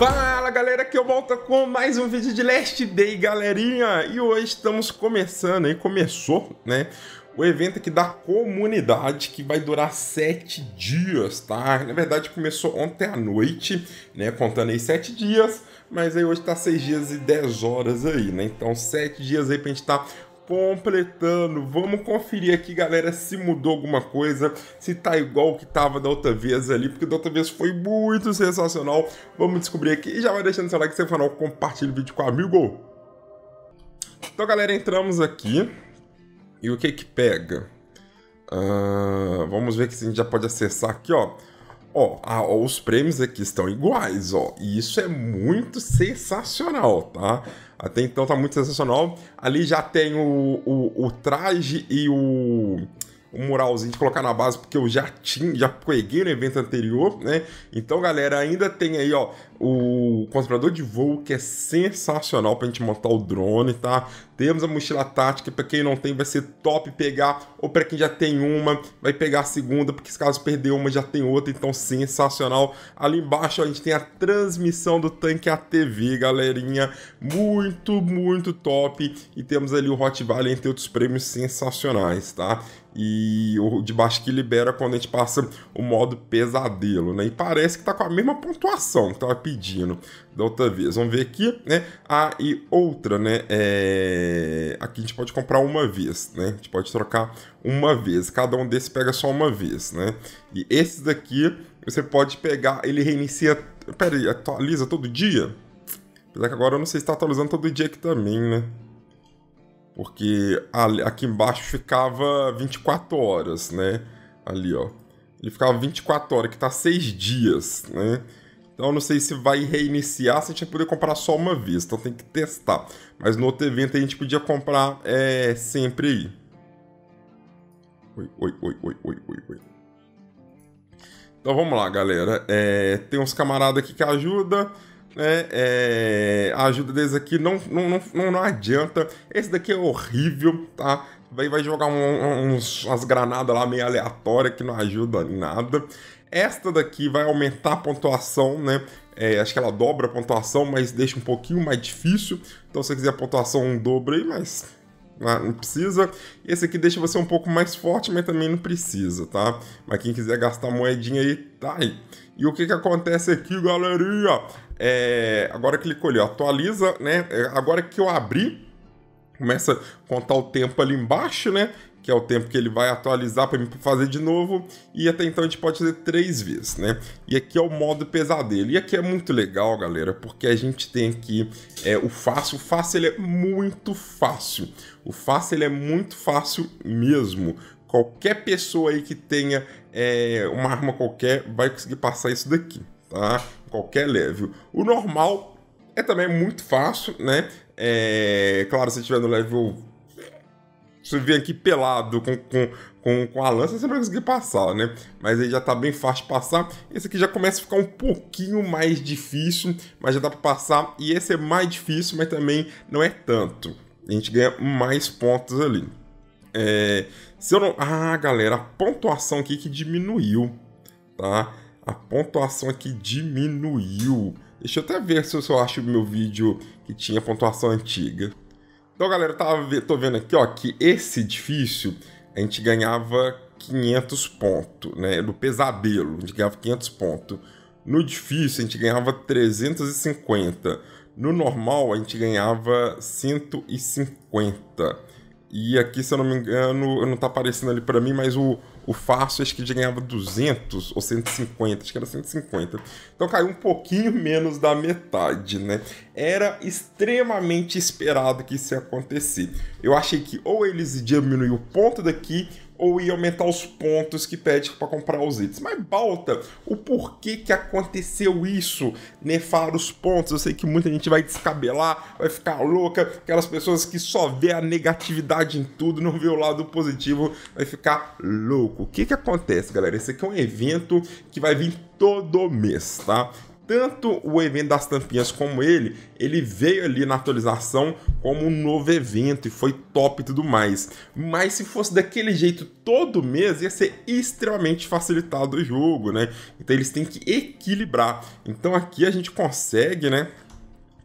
Fala galera, que eu é volto com mais um vídeo de Last Day, galerinha! E hoje estamos começando aí, começou, né? O evento aqui da comunidade que vai durar sete dias, tá? Na verdade começou ontem à noite, né? Contando aí sete dias, mas aí hoje tá seis dias e dez horas aí, né? Então sete dias aí pra gente estar tá completando. Vamos conferir aqui, galera, se mudou alguma coisa, se tá igual o que tava da outra vez ali, porque da outra vez foi muito sensacional. Vamos descobrir aqui. E já vai deixando seu like, seu canal, compartilha o vídeo com o amigo. Então, galera, entramos aqui. E o que que pega? Uh, vamos ver que a gente já pode acessar aqui, ó. Ó, a, ó, os prêmios aqui estão iguais, ó. E isso é muito sensacional, tá? Até então tá muito sensacional. Ali já tem o, o, o traje e o um muralzinho de colocar na base, porque eu já tinha, já peguei no evento anterior, né? Então, galera, ainda tem aí, ó, o controlador de voo, que é sensacional pra gente montar o drone, tá? Temos a mochila tática, para quem não tem vai ser top pegar, ou para quem já tem uma, vai pegar a segunda, porque se caso perder uma já tem outra, então sensacional. Ali embaixo ó, a gente tem a transmissão do tanque ATV, galerinha, muito, muito top. E temos ali o Hot Valley entre outros prêmios sensacionais, tá? e o de baixo que libera quando a gente passa o modo pesadelo, né? E parece que tá com a mesma pontuação que tava pedindo da outra vez. Vamos ver aqui, né? Ah, e outra, né? É... Aqui a gente pode comprar uma vez, né? A gente pode trocar uma vez. Cada um desses pega só uma vez, né? E esse daqui você pode pegar, ele reinicia... Pera aí, atualiza todo dia? Apesar que agora eu não sei se tá atualizando todo dia aqui também, né? Porque aqui embaixo ficava 24 horas, né? Ali, ó. Ele ficava 24 horas, que tá 6 dias, né? Então não sei se vai reiniciar, se a gente vai poder comprar só uma vez. Então tem que testar. Mas no outro evento a gente podia comprar é, sempre aí. Oi, oi, oi, oi, oi, oi, oi. Então vamos lá, galera. É, tem uns camaradas aqui que ajudam né? É, a ajuda deles aqui não, não, não, não adianta. Esse daqui é horrível, tá? vai vai jogar um, uns, umas granadas lá meio aleatórias que não ajuda em nada. Esta daqui vai aumentar a pontuação, né? É, acho que ela dobra a pontuação, mas deixa um pouquinho mais difícil. Então, se você quiser a pontuação, um dobro aí, mas ah, não precisa. Esse aqui deixa você um pouco mais forte, mas também não precisa, tá? Mas quem quiser gastar moedinha aí, tá aí. E o que que acontece aqui, galerinha? É, agora clicou ali, ó, atualiza, né? É, agora que eu abri, começa a contar o tempo ali embaixo, né? que é o tempo que ele vai atualizar para fazer de novo, e até então a gente pode fazer três vezes, né? E aqui é o modo pesadelo. E aqui é muito legal, galera, porque a gente tem aqui é, o fácil. O fácil ele é muito fácil. O fácil ele é muito fácil mesmo. Qualquer pessoa aí que tenha é, uma arma qualquer vai conseguir passar isso daqui tá? Qualquer level. O normal é também muito fácil, né? É, claro, se tiver no level. Você vir aqui pelado com, com, com, com a lança, você não vai conseguir passar, né? Mas aí já tá bem fácil de passar. Esse aqui já começa a ficar um pouquinho mais difícil, mas já dá para passar. E esse é mais difícil, mas também não é tanto. A gente ganha mais pontos ali. É, se eu não. Ah, galera, a pontuação aqui que diminuiu, tá? a pontuação aqui diminuiu. Deixa eu até ver se eu acho o meu vídeo que tinha pontuação antiga. Então, galera, eu tô vendo aqui ó, que esse difícil a gente ganhava 500 pontos, né? Do pesadelo, a gente ganhava 500 pontos. No difícil, a gente ganhava 350. No normal, a gente ganhava 150. E aqui, se eu não me engano, não tá aparecendo ali para mim, mas o, o Fácil acho que já ganhava 200 ou 150, acho que era 150. Então caiu um pouquinho menos da metade, né? Era extremamente esperado que isso ia acontecer. Eu achei que ou eles diminuíram diminuir o ponto daqui ou ia aumentar os pontos que pede para comprar os itens. Mas Balta, o porquê que aconteceu isso? Nefar os pontos, eu sei que muita gente vai descabelar, vai ficar louca, aquelas pessoas que só vê a negatividade em tudo, não vê o lado positivo, vai ficar louco. O que que acontece, galera? Esse aqui é um evento que vai vir todo mês, tá? tanto o evento das tampinhas como ele, ele veio ali na atualização como um novo evento e foi top e tudo mais. Mas se fosse daquele jeito todo mês, ia ser extremamente facilitado o jogo, né? Então eles têm que equilibrar. Então aqui a gente consegue, né?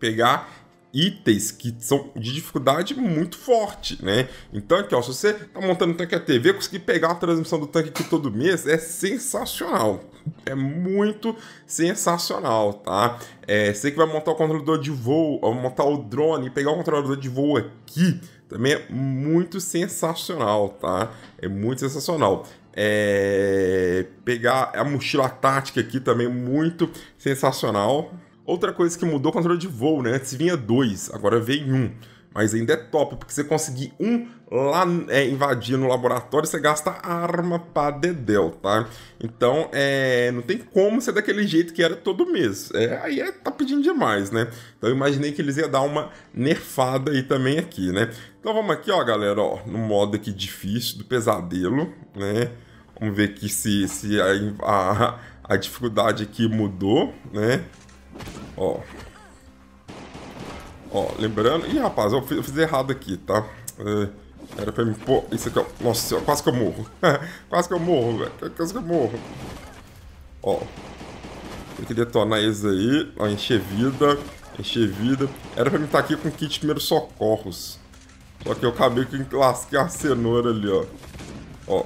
Pegar itens que são de dificuldade muito forte, né? Então aqui, ó, se você tá montando um tanque TV conseguir pegar a transmissão do tanque aqui todo mês é sensacional. É muito sensacional, tá? É, você que vai montar o controlador de voo, ou montar o drone, pegar o controlador de voo aqui, também é muito sensacional, tá? É muito sensacional. É... Pegar a mochila tática aqui também muito sensacional. Outra coisa que mudou o controle de voo, né? Antes vinha dois, agora vem um. Mas ainda é top, porque você conseguir um lá é, invadir no laboratório, você gasta arma pra dedel, tá? Então, é, não tem como ser daquele jeito que era todo mês. É, aí é, tá pedindo demais, né? Então eu imaginei que eles iam dar uma nerfada aí também aqui, né? Então vamos aqui, ó, galera, ó, no modo aqui difícil do pesadelo, né? Vamos ver aqui se, se a, a, a dificuldade aqui mudou, né? Ó. Ó, lembrando... Ih, rapaz, eu fiz, eu fiz errado aqui, tá? É, era pra me pôr... Isso aqui, ó. Nossa senhora, quase que eu morro. quase que eu morro, velho. Quase que eu morro. Ó. Tem que detonar eles aí. Ó, encher vida. Encher vida. Era pra mim estar tá aqui com kit primeiros socorros. Só que eu acabei que lasquei a cenoura ali, ó. Ó.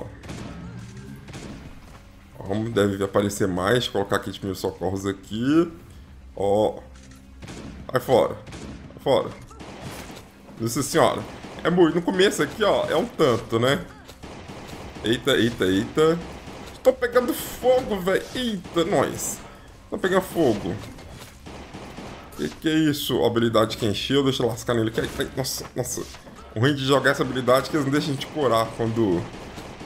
Vamos, deve aparecer mais. Colocar kit primeiros socorros aqui. Ó. Oh. Vai fora. Vai fora. Nossa senhora. É muito. No começo aqui, ó, é um tanto, né? Eita, eita, eita. Estou pegando fogo, velho. Eita, nós. Tô pegando fogo. Que que é isso? A habilidade que encheu, deixa eu lascar nele. Nossa, nossa. O ruim de jogar essa habilidade que eles não deixam a gente curar quando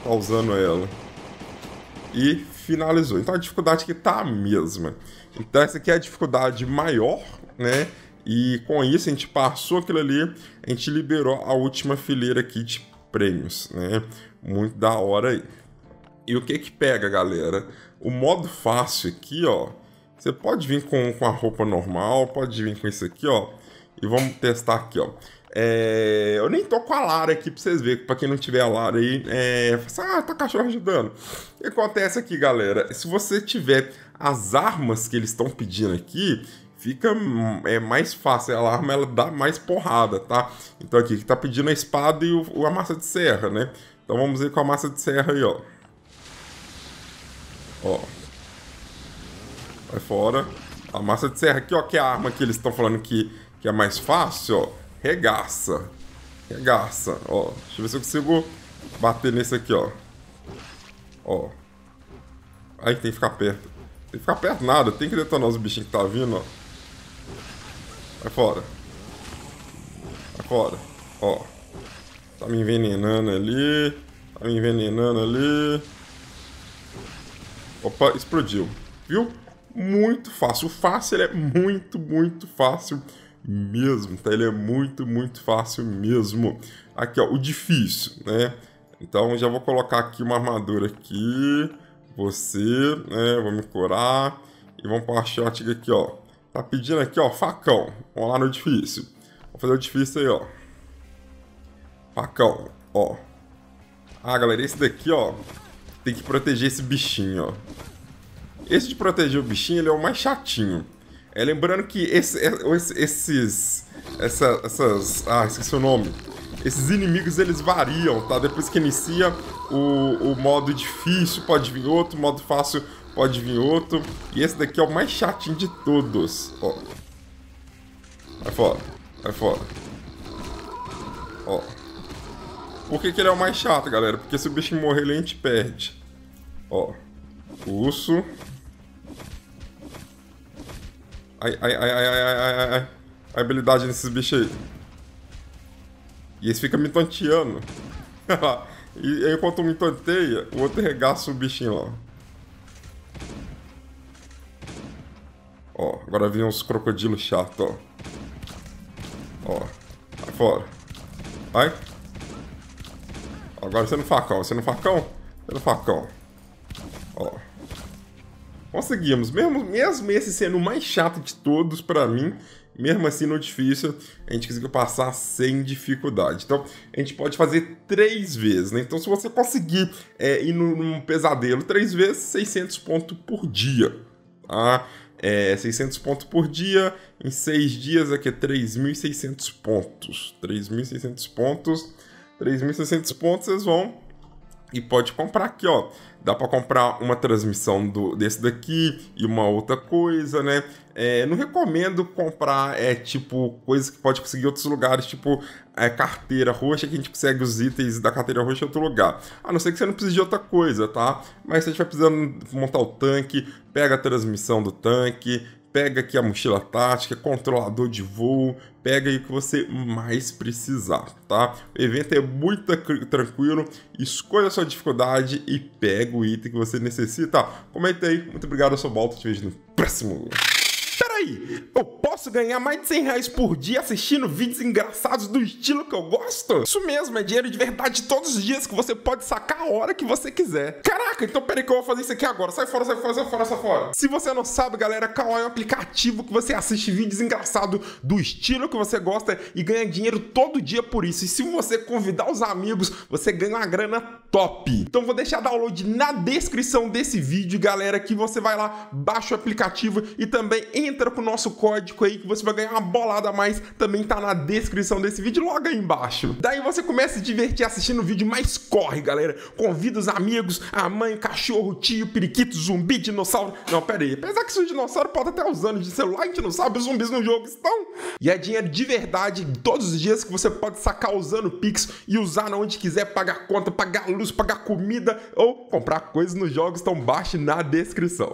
tá usando ela e finalizou. Então a dificuldade que tá a mesma. Então essa aqui é a dificuldade maior, né? E com isso a gente passou aquilo ali, a gente liberou a última fileira aqui de prêmios, né? Muito da hora aí. E o que que pega, galera? O modo fácil aqui, ó. Você pode vir com, com a roupa normal, pode vir com isso aqui, ó. E vamos testar aqui, ó. É, eu nem tô com a Lara aqui pra vocês verem, pra quem não tiver a Lara aí, é, fala, assim, ah, tá cachorro ajudando. O que acontece aqui, galera? Se você tiver as armas que eles estão pedindo aqui, fica hum, é mais fácil. A arma ela dá mais porrada, tá? Então aqui que tá pedindo a espada e o, a massa de serra, né? Então vamos ver com a massa de serra aí, ó. Ó. Vai fora. A massa de serra aqui, ó, que é a arma que eles estão falando que, que é mais fácil, ó. Regaça. Regaça. Ó, deixa eu ver se eu consigo bater nesse aqui, ó. Ó. Aí tem que ficar perto. Tem que ficar perto nada. Tem que detonar os bichinhos que tá vindo, ó. Vai fora. Vai fora. Ó. Tá me envenenando ali. Tá me envenenando ali. Opa, explodiu. Viu? Muito fácil. O fácil é muito, muito fácil mesmo, tá? Ele é muito, muito fácil mesmo. Aqui, ó, o difícil, né? Então, já vou colocar aqui uma armadura aqui. Você, né? Vamos curar. E vamos para o shot aqui, ó. Tá pedindo aqui, ó, facão. Vamos lá no difícil. Vou fazer o difícil aí, ó. Facão, ó. Ah, galera, esse daqui, ó, tem que proteger esse bichinho, ó. Esse de proteger o bichinho, ele é o mais chatinho. É, lembrando que é, esse, esses. Essa, essas. Ah, esqueci o nome. Esses inimigos eles variam, tá? Depois que inicia o, o modo difícil pode vir outro, modo fácil pode vir outro. E esse daqui é o mais chatinho de todos. Ó. Vai fora. Vai fora. Ó. Por que, que ele é o mais chato, galera? Porque se o bicho morrer, ele a gente perde. Ó. Pulso. Ai, ai, ai, ai, ai, ai, ai, ai. A habilidade desses bichos aí. E eles ficam me tonteando. e enquanto um me tonteia, o outro regaça o bichinho lá. Ó, agora vem uns crocodilos chato, ó. Ó, vai fora. Vai. Agora você é no facão, você é no facão, você é no facão. Ó conseguimos. Mesmo, mesmo esse sendo o mais chato de todos para mim, mesmo assim no difícil, a gente conseguiu passar sem dificuldade. Então, a gente pode fazer três vezes, né? Então, se você conseguir é, ir num, num pesadelo três vezes, 600 pontos por dia, tá? É, 600 pontos por dia, em seis dias aqui é 3.600 pontos. 3.600 pontos, 3.600 pontos, vocês vão e pode comprar aqui, ó. Dá para comprar uma transmissão do, desse daqui e uma outra coisa, né? É, não recomendo comprar, é, tipo, coisa que pode conseguir em outros lugares, tipo é, carteira roxa, que a gente consegue os itens da carteira roxa em outro lugar. A não ser que você não precise de outra coisa, tá? Mas se a gente vai precisando montar o tanque, pega a transmissão do tanque, pega aqui a mochila tática, controlador de voo, pega aí o que você mais precisar, tá? O evento é muito tranquilo, escolha a sua dificuldade e pega o item que você necessita. Comenta aí, muito obrigado, eu sou o Balto, te vejo no próximo eu posso ganhar mais de 100 reais por dia assistindo vídeos engraçados do estilo que eu gosto? Isso mesmo, é dinheiro de verdade todos os dias que você pode sacar a hora que você quiser. Caraca, então peraí que eu vou fazer isso aqui agora. Sai fora, sai fora, sai fora, sai fora. Se você não sabe, galera, Kawaii é um aplicativo que você assiste vídeos engraçados do estilo que você gosta e ganha dinheiro todo dia por isso. E se você convidar os amigos, você ganha uma grana top. Então vou deixar download na descrição desse vídeo, galera, que você vai lá, baixa o aplicativo e também entra com o nosso código aí que você vai ganhar uma bolada a mais, também tá na descrição desse vídeo logo aí embaixo. Daí você começa a se divertir assistindo o vídeo, mas corre, galera. Convida os amigos, a mãe, cachorro, tio, periquito, zumbi, dinossauro. Não, pera aí. Apesar que se o dinossauro pode até os anos de celular, a gente não sabe, os zumbis no jogo estão. E é dinheiro de verdade, todos os dias que você pode sacar usando o Pix e usar na onde quiser, pagar conta, pagar luz, pagar comida ou comprar coisas nos jogos, estão baixo na descrição.